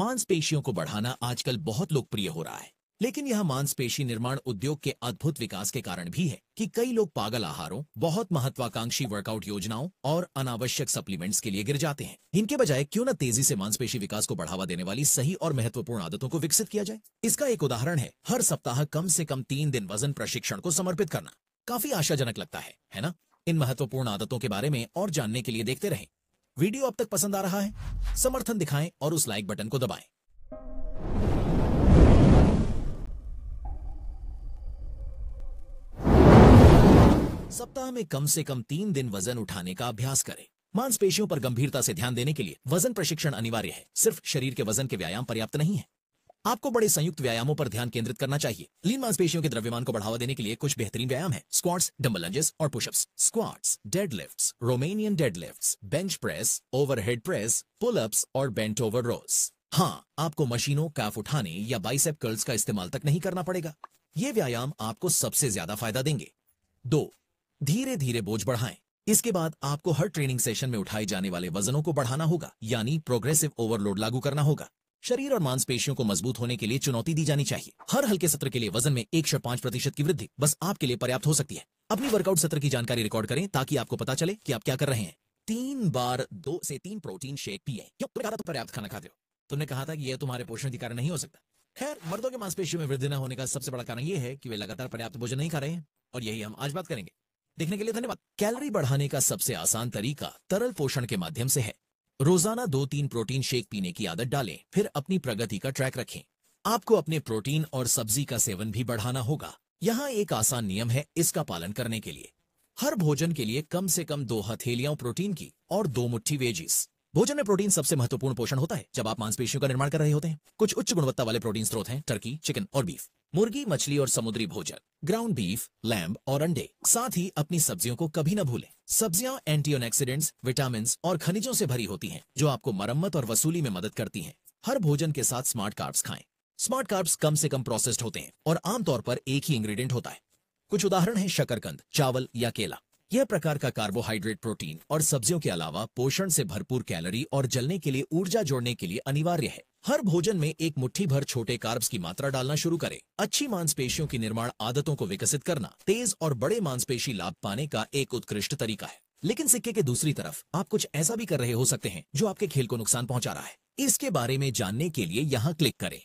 मांसपेशियों को बढ़ाना आजकल बहुत लोकप्रिय हो रहा है लेकिन यह मांसपेशी निर्माण उद्योग के अद्भुत विकास के कारण भी है कि कई लोग पागल आहारों बहुत महत्वाकांक्षी वर्कआउट योजनाओं और अनावश्यक सप्लीमेंट्स के लिए गिर जाते हैं इनके बजाय क्यों न तेजी से मांसपेशी विकास को बढ़ावा देने वाली सही और महत्वपूर्ण आदतों को विकसित किया जाए इसका एक उदाहरण है हर सप्ताह कम से कम तीन दिन वजन प्रशिक्षण को समर्पित करना काफी आशाजनक लगता है है ना इन महत्वपूर्ण आदतों के बारे में और जानने के लिए देखते रहें वीडियो अब तक पसंद आ रहा है समर्थन दिखाएं और उस लाइक बटन को दबाएं। सप्ताह में कम से कम तीन दिन वजन उठाने का अभ्यास करें मांसपेशियों पर गंभीरता से ध्यान देने के लिए वजन प्रशिक्षण अनिवार्य है सिर्फ शरीर के वजन के व्यायाम पर्याप्त नहीं है आपको बड़े संयुक्त व्यायामों पर ध्यान केंद्रित करना चाहिए लीन मांसपेशियों के द्रव्यमान को बढ़ावा देने के लिए कुछ बेहतरीन व्यायाम है स्क्वाट्स डम्बल लंजेस और pushups squats deadlifts Romanian deadlifts bench press overhead press pullups और बेंट ओवर रोज हाँ आपको मशीनों काफ उठाने या बाइसेप कर्ल्स का इस्तेमाल तक नहीं करना पड़ेगा ये व्यायाम आपको सबसे ज्यादा फायदा देंगे दो धीरे धीरे बोझ बढ़ाएं इसके बाद आपको हर ट्रेनिंग सेशन में उठाए जाने वाले वजनों को बढ़ाना होगा यानी प्रोग्रेसिव ओवरलोड लागू करना होगा शरीर और मांसपेशियों को मजबूत होने के लिए चुनौती दी जानी चाहिए हर हल्के सत्र के लिए वजन में एक से पांच प्रतिशत की वृद्धि बस आपके लिए पर्याप्त हो सकती है अपनी वर्कआउट सत्र की जानकारी रिकॉर्ड करें ताकि आपको पता चले कि आप क्या कर रहे हैं तीन बार दो से तीन प्रोटीन शेक पिए क्यों कहा पर्याप्त खाना खाते हो तुमने कहा था कि यह तुम्हारे पोषण के कारण नहीं हो सकता खैर मर्दों के मांसपेशियों में वृद्धि न होने का सबसे बड़ा कारण यह है कि वे लगातार पर्याप्त भोजन नहीं खा रहे हैं और यही हम आज बात करेंगे देखने के लिए धन्यवाद कैलोरी बढ़ाने का सबसे आसान तरीका तरल पोषण के माध्यम से है रोजाना दो तीन प्रोटीन शेक पीने की आदत डालें फिर अपनी प्रगति का ट्रैक रखें आपको अपने प्रोटीन और सब्जी का सेवन भी बढ़ाना होगा यहाँ एक आसान नियम है इसका पालन करने के लिए हर भोजन के लिए कम से कम दो हथेलियां प्रोटीन की और दो मुट्ठी वेजिस भोजन में प्रोटीन सबसे महत्वपूर्ण पोषण होता है जब आप मांसपेशियों का निर्माण कर रहे होते हैं कुछ उच्च गुणवत्ता वाले प्रोटीन स्रोत हैं टर्की चिकन और बीफ मुर्गी मछली और समुद्री भोजन ग्राउंड बीफ लैम्ब और अंडे साथ ही अपनी सब्जियों को कभी न भूलें सब्जियां एंटीऑक्सीडेंट्स, विटामिन और खनिजों से भरी होती हैं, जो आपको मरम्मत और वसूली में मदद करती हैं। हर भोजन के साथ स्मार्ट कार्ब्स खाएं। स्मार्ट कार्ब्स कम से कम प्रोसेस्ड होते हैं और आमतौर पर एक ही इंग्रेडिएंट होता है कुछ उदाहरण है शकरकंद चावल या केला यह प्रकार का कार्बोहाइड्रेट प्रोटीन और सब्जियों के अलावा पोषण से भरपूर कैलोरी और जलने के लिए ऊर्जा जोड़ने के लिए अनिवार्य है हर भोजन में एक मुट्ठी भर छोटे कार्ब्स की मात्रा डालना शुरू करें अच्छी मांसपेशियों की निर्माण आदतों को विकसित करना तेज और बड़े मांसपेशी लाभ पाने का एक उत्कृष्ट तरीका है लेकिन सिक्के के दूसरी तरफ आप कुछ ऐसा भी कर रहे हो सकते हैं जो आपके खेल को नुकसान पहुँचा रहा है इसके बारे में जानने के लिए यहाँ क्लिक करें